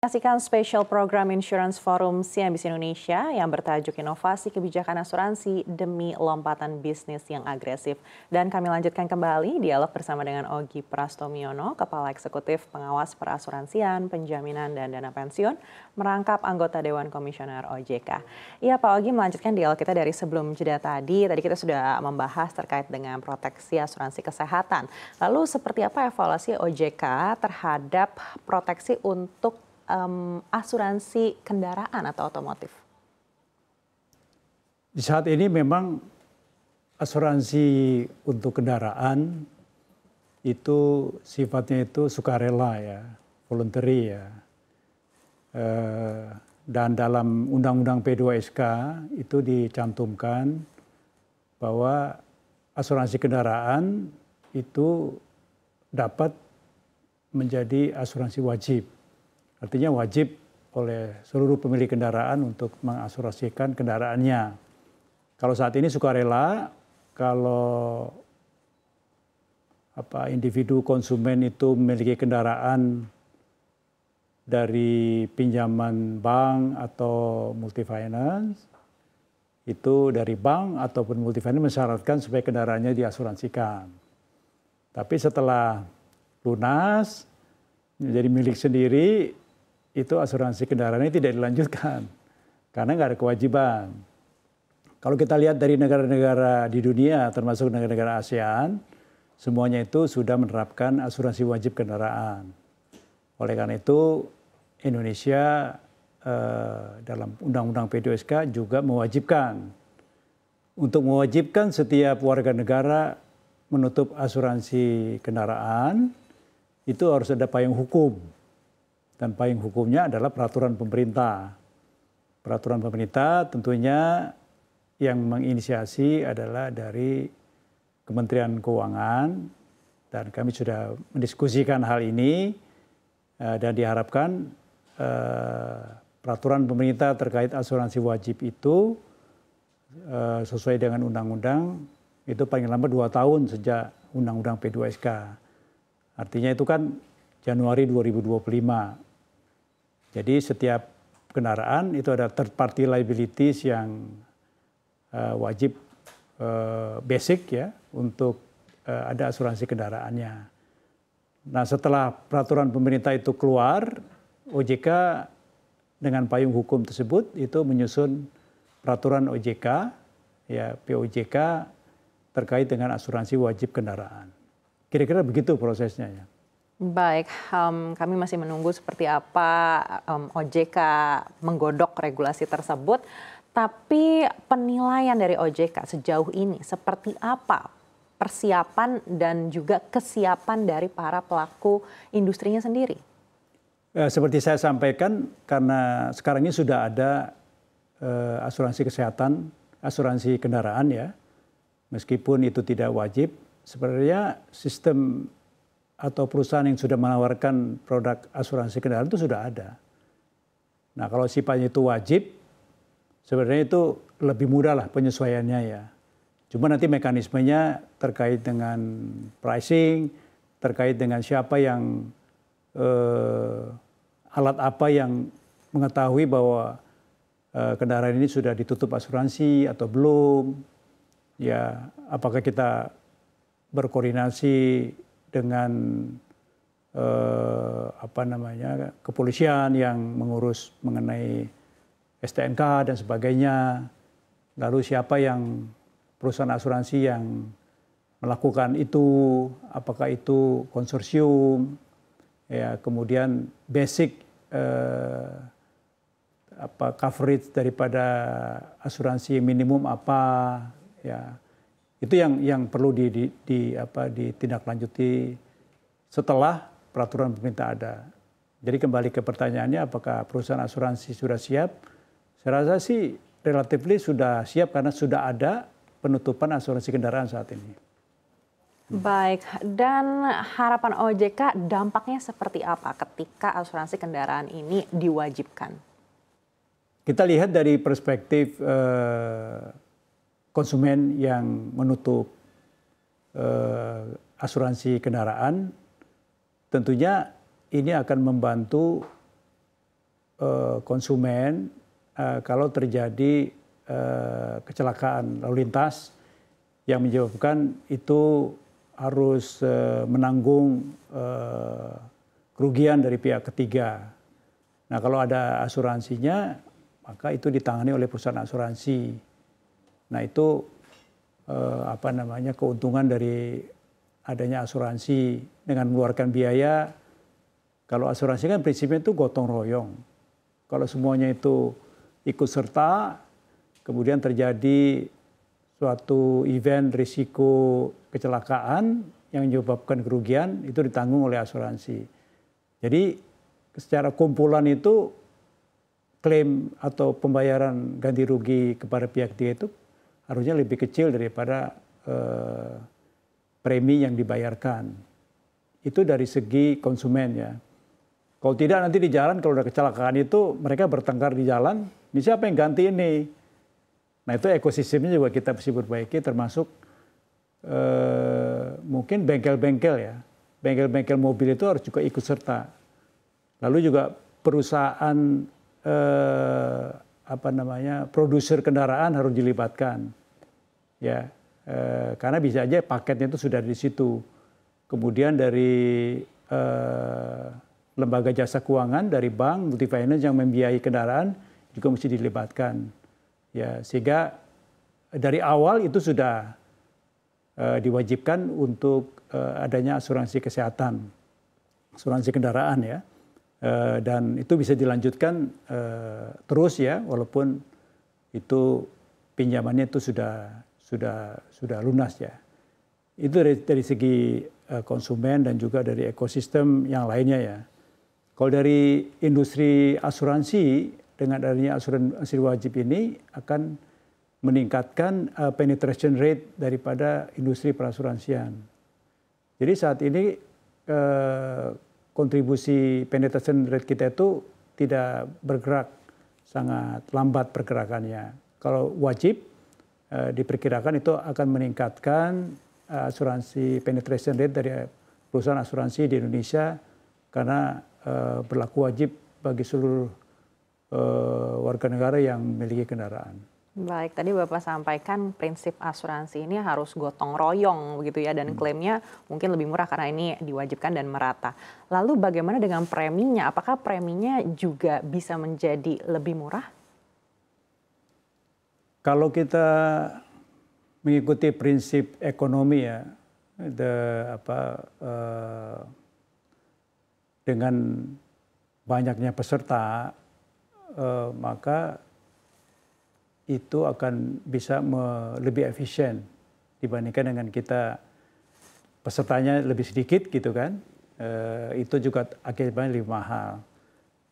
Saksikan spesial program Insurance Forum CNBC Indonesia yang bertajuk inovasi kebijakan asuransi demi lompatan bisnis yang agresif. Dan kami lanjutkan kembali dialog bersama dengan Ogi Prastomiono, Kepala Eksekutif Pengawas Perasuransian, Penjaminan, dan Dana Pensiun, merangkap anggota Dewan Komisioner OJK. Iya Pak Ogi, melanjutkan dialog kita dari sebelum jeda tadi. Tadi kita sudah membahas terkait dengan proteksi asuransi kesehatan. Lalu seperti apa evaluasi OJK terhadap proteksi untuk um, asuransi kendaraan atau otomotif? Di saat ini memang asuransi untuk kendaraan itu sifatnya itu sukarela ya, voluntary ya. E, dan dalam Undang-Undang P2SK itu dicantumkan bahwa asuransi kendaraan itu dapat menjadi asuransi wajib Artinya wajib oleh seluruh pemilik kendaraan untuk mengasurasikan kendaraannya. Kalau saat ini suka rela, kalau apa individu konsumen itu memiliki kendaraan dari pinjaman bank atau multi finance itu dari bank ataupun multi finance mensyaratkan supaya kendaraannya diasuransikan. Tapi setelah lunas jadi milik sendiri itu asuransi kendaraan ini tidak dilanjutkan karena nggak ada kewajiban. Kalau kita lihat dari negara-negara di dunia, termasuk negara-negara ASEAN, semuanya itu sudah menerapkan asuransi wajib kendaraan. Oleh karena itu, Indonesia eh, dalam Undang-Undang PDSK juga mewajibkan untuk mewajibkan setiap warga negara menutup asuransi kendaraan itu harus ada payung hukum dan payung hukumnya adalah peraturan pemerintah. Peraturan pemerintah tentunya yang menginisiasi adalah dari Kementerian Keuangan dan kami sudah mendiskusikan hal ini eh, dan diharapkan eh, peraturan pemerintah terkait asuransi wajib itu eh, sesuai dengan undang-undang itu paling lama dua tahun sejak undang-undang P2SK. Artinya itu kan Januari 2025 jadi setiap kendaraan itu ada third party liabilities yang uh, wajib uh, basic ya untuk uh, ada asuransi kendaraannya. Nah setelah peraturan pemerintah itu keluar, OJK dengan payung hukum tersebut itu menyusun peraturan OJK ya POJK terkait dengan asuransi wajib kendaraan. Kira-kira begitu prosesnya ya. Baik, um, kami masih menunggu seperti apa um, OJK menggodok regulasi tersebut. Tapi penilaian dari OJK sejauh ini seperti apa persiapan dan juga kesiapan dari para pelaku industrinya sendiri? Eh, seperti saya sampaikan, karena sekarang ini sudah ada eh, asuransi kesehatan, asuransi kendaraan ya, meskipun itu tidak wajib. Sebenarnya sistem atau perusahaan yang sudah menawarkan produk asuransi kendaraan itu sudah ada. Nah kalau sifatnya itu wajib, sebenarnya itu lebih mudah lah penyesuaiannya ya. Cuma nanti mekanismenya terkait dengan pricing, terkait dengan siapa yang eh, alat apa yang mengetahui bahwa eh, kendaraan ini sudah ditutup asuransi atau belum. Ya, apakah kita berkoordinasi dengan eh, apa namanya kepolisian yang mengurus mengenai STNK dan sebagainya. Lalu siapa yang perusahaan asuransi yang melakukan itu, apakah itu konsorsium, ya kemudian basic eh, apa coverage daripada asuransi minimum apa, ya itu yang yang perlu di, di, di apa ditindaklanjuti setelah peraturan pemerintah ada. Jadi kembali ke pertanyaannya apakah perusahaan asuransi sudah siap? Saya rasa sih relatif sudah siap karena sudah ada penutupan asuransi kendaraan saat ini. Baik, dan harapan OJK dampaknya seperti apa ketika asuransi kendaraan ini diwajibkan? Kita lihat dari perspektif eh, konsumen yang menutup uh, asuransi kendaraan, tentunya ini akan membantu uh, konsumen uh, kalau terjadi uh, kecelakaan lalu lintas yang menyebabkan itu harus uh, menanggung uh, kerugian dari pihak ketiga. Nah, kalau ada asuransinya, maka itu ditangani oleh perusahaan asuransi. Nah itu eh, apa namanya keuntungan dari adanya asuransi dengan mengeluarkan biaya. Kalau asuransi kan prinsipnya itu gotong royong. Kalau semuanya itu ikut serta, kemudian terjadi suatu event risiko kecelakaan yang menyebabkan kerugian itu ditanggung oleh asuransi. Jadi secara kumpulan itu klaim atau pembayaran ganti rugi kepada pihak dia itu harusnya lebih kecil daripada eh, premi yang dibayarkan. Itu dari segi konsumen ya. Kalau tidak nanti di jalan kalau ada kecelakaan itu mereka bertengkar di jalan, ini siapa yang ganti ini? Nah itu ekosistemnya juga kita mesti perbaiki termasuk eh, mungkin bengkel-bengkel ya. Bengkel-bengkel mobil itu harus juga ikut serta. Lalu juga perusahaan eh, apa namanya produser kendaraan harus dilibatkan ya e, karena bisa aja paketnya itu sudah di situ. Kemudian dari e, lembaga jasa keuangan, dari bank, multifinance yang membiayai kendaraan juga mesti dilibatkan. Ya, sehingga dari awal itu sudah e, diwajibkan untuk e, adanya asuransi kesehatan, asuransi kendaraan ya. e, dan itu bisa dilanjutkan e, terus ya, walaupun itu pinjamannya itu sudah sudah sudah lunas ya. Itu dari, dari segi eh, konsumen dan juga dari ekosistem yang lainnya ya. Kalau dari industri asuransi dengan adanya asuransi wajib ini akan meningkatkan uh, penetration rate daripada industri perasuransian. Jadi saat ini uh, kontribusi penetration rate kita itu tidak bergerak sangat lambat pergerakannya. Kalau wajib Eh, diperkirakan itu akan meningkatkan eh, asuransi penetration rate dari perusahaan asuransi di Indonesia karena eh, berlaku wajib bagi seluruh warga negara yang memiliki kendaraan. Baik, tadi Bapak sampaikan prinsip asuransi ini harus gotong royong begitu ya dan hmm. klaimnya mungkin lebih murah karena ini diwajibkan dan merata. Lalu bagaimana dengan preminya? Apakah preminya juga bisa menjadi lebih murah? Kalau kita mengikuti prinsip ekonomi ya, the, apa, uh, dengan banyaknya peserta, uh, maka itu akan bisa lebih efisien dibandingkan dengan kita pesertanya lebih sedikit gitu kan. Uh, itu juga akibatnya lebih mahal.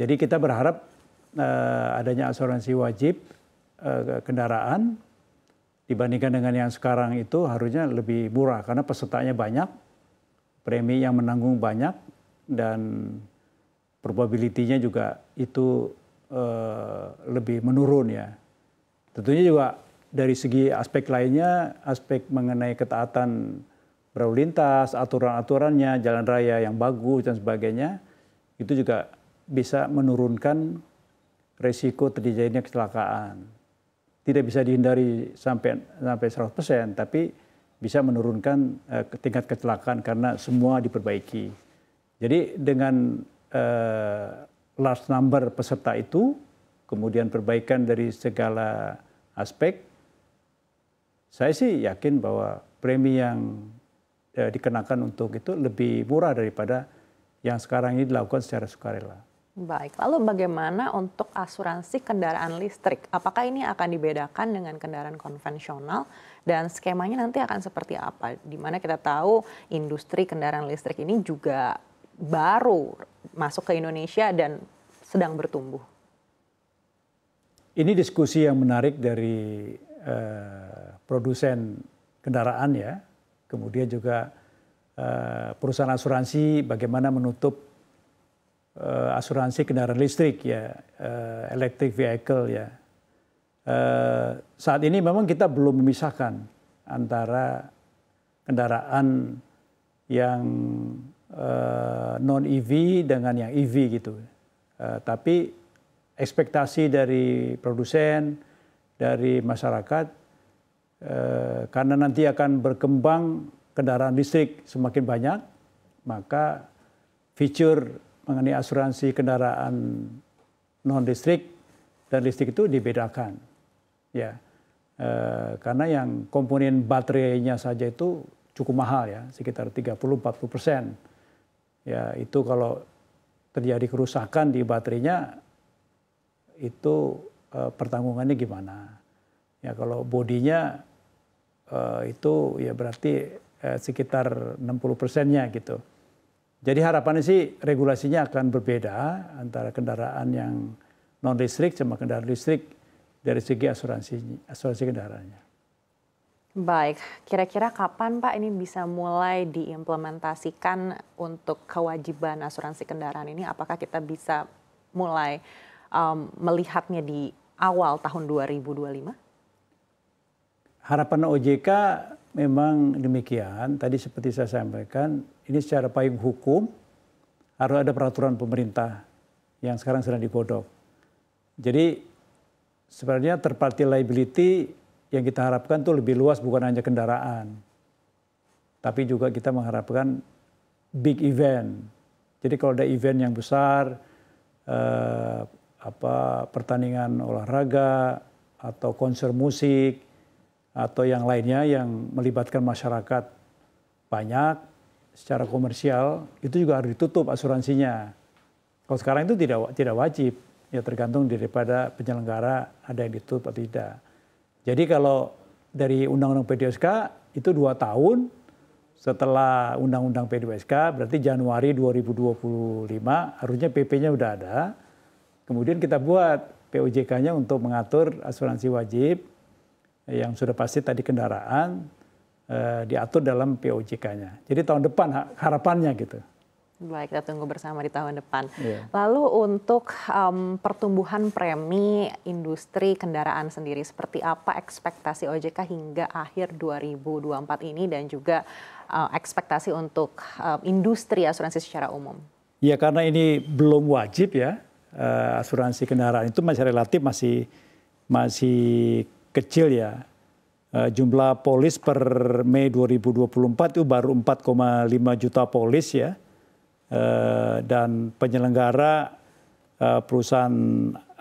Jadi kita berharap uh, adanya asuransi wajib Eh, kendaraan dibandingkan dengan yang sekarang itu harusnya lebih murah karena pesertanya banyak, premi yang menanggung banyak dan probability juga itu uh, lebih menurun ya. Tentunya juga dari segi aspek lainnya, aspek mengenai ketaatan berlalu lintas, aturan-aturannya, jalan raya yang bagus dan sebagainya, itu juga bisa menurunkan resiko terjadinya kecelakaan tidak bisa dihindari sampai sampai 100%, tapi bisa menurunkan uh, tingkat kecelakaan karena semua diperbaiki. Jadi dengan uh, eh, last number peserta itu, kemudian perbaikan dari segala aspek, saya sih yakin bahwa premi yang uh, dikenakan untuk itu lebih murah daripada yang sekarang ini dilakukan secara sukarela. Baik, lalu bagaimana untuk asuransi kendaraan listrik? Apakah ini akan dibedakan dengan kendaraan konvensional dan skemanya nanti akan seperti apa? di mana kita tahu industri kendaraan listrik ini juga baru masuk ke Indonesia dan sedang bertumbuh. Ini diskusi yang menarik dari eh, produsen kendaraan ya, kemudian juga eh, perusahaan asuransi bagaimana menutup uh, asuransi kendaraan listrik ya, uh, electric vehicle ya. Uh, saat ini memang kita belum memisahkan antara kendaraan yang uh, non EV dengan yang EV gitu. Uh, tapi ekspektasi dari produsen, dari masyarakat, uh, karena nanti akan berkembang kendaraan listrik semakin banyak, maka fitur mengenai asuransi kendaraan non listrik dan listrik itu dibedakan, ya. E, karena yang komponen baterainya saja itu cukup mahal ya, sekitar 30-40 persen. Ya itu kalau terjadi kerusakan di baterainya itu e, pertanggungannya gimana? Ya kalau bodinya e, itu ya berarti e, sekitar 60 persennya gitu. Jadi harapannya sih regulasinya akan berbeda antara kendaraan yang non listrik sama kendaraan listrik dari segi asuransi asuransi kendaraannya. Baik, kira-kira kapan Pak ini bisa mulai diimplementasikan untuk kewajiban asuransi kendaraan ini? Apakah kita bisa mulai um, melihatnya di awal tahun 2025? Harapan OJK memang demikian. Tadi seperti saya sampaikan, ini secara payung hukum harus ada peraturan pemerintah yang sekarang sedang digodok. Jadi sebenarnya terparty liability yang kita harapkan itu lebih luas bukan hanya kendaraan. Tapi juga kita mengharapkan big event. Jadi kalau ada event yang besar, eh, apa pertandingan olahraga atau konser musik atau yang lainnya yang melibatkan masyarakat banyak, secara komersial itu juga harus ditutup asuransinya. Kalau sekarang itu tidak tidak wajib, ya tergantung daripada penyelenggara ada yang ditutup atau tidak. Jadi kalau dari Undang-Undang PDSK itu dua tahun setelah Undang-Undang PDSK berarti Januari 2025 harusnya PP-nya sudah ada. Kemudian kita buat POJK-nya untuk mengatur asuransi wajib yang sudah pasti tadi kendaraan, Eh, diatur dalam POJK-nya. Jadi tahun depan harapannya gitu. Baik, kita tunggu bersama di tahun depan. Yeah. Lalu untuk um, pertumbuhan premi industri kendaraan sendiri, seperti apa ekspektasi OJK hingga akhir 2024 ini dan juga uh, ekspektasi untuk um, industri asuransi secara umum? Ya, karena ini belum wajib ya, uh, asuransi kendaraan itu masih relatif masih masih kecil ya Eh, jumlah polis per Mei 2024 itu baru 4,5 juta polis ya. Eh, dan penyelenggara eh, perusahaan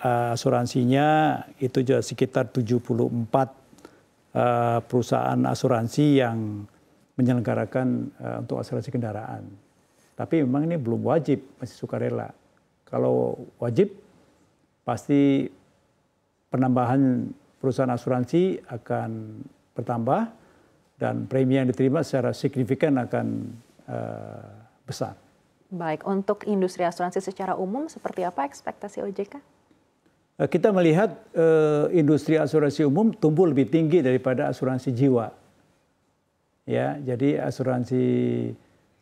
asuransinya itu sekitar 74 perusahaan asuransi yang menyelenggarakan untuk asuransi kendaraan. Tapi memang ini belum wajib, masih sukarela. Kalau wajib, pasti penambahan perusahaan asuransi akan bertambah dan premi yang diterima secara signifikan akan uh, besar. Baik, untuk industri asuransi secara umum seperti apa ekspektasi OJK? Eh, kita melihat uh, industri asuransi umum tumbuh lebih tinggi daripada asuransi jiwa. Ya, jadi asuransi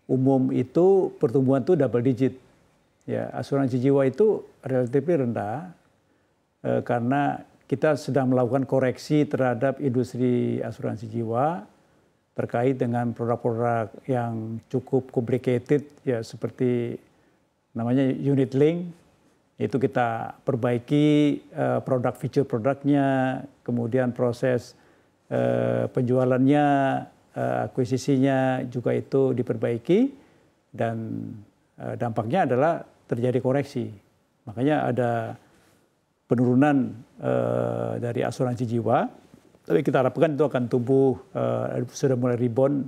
umum itu pertumbuhan itu double digit. Ya, asuransi jiwa itu relatif rendah uh, karena kita sedang melakukan koreksi terhadap industri asuransi jiwa terkait dengan produk-produk yang cukup complicated ya seperti namanya unit link itu kita perbaiki uh, produk feature produknya kemudian proses uh, penjualannya uh, akuisisinya juga itu diperbaiki dan uh, dampaknya adalah terjadi koreksi makanya ada penurunan eh, dari asuransi jiwa. Tapi kita harapkan itu akan tumbuh, eh, sudah mulai rebound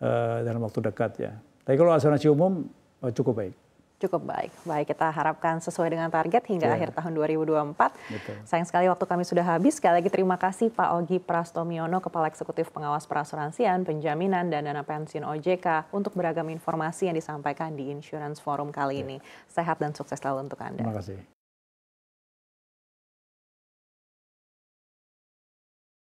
eh, dalam waktu dekat ya. Tapi kalau asuransi umum cukup baik. Cukup baik. Baik, kita harapkan sesuai dengan target hingga yeah. akhir tahun 2024. Betul. Sayang sekali waktu kami sudah habis. Sekali lagi terima kasih Pak Ogi Prastomiono, Kepala Eksekutif Pengawas Perasuransian, Penjaminan, dan Dana Pensiun OJK untuk beragam informasi yang disampaikan di Insurance Forum kali yeah. ini. Sehat dan sukses selalu untuk Anda. Terima kasih.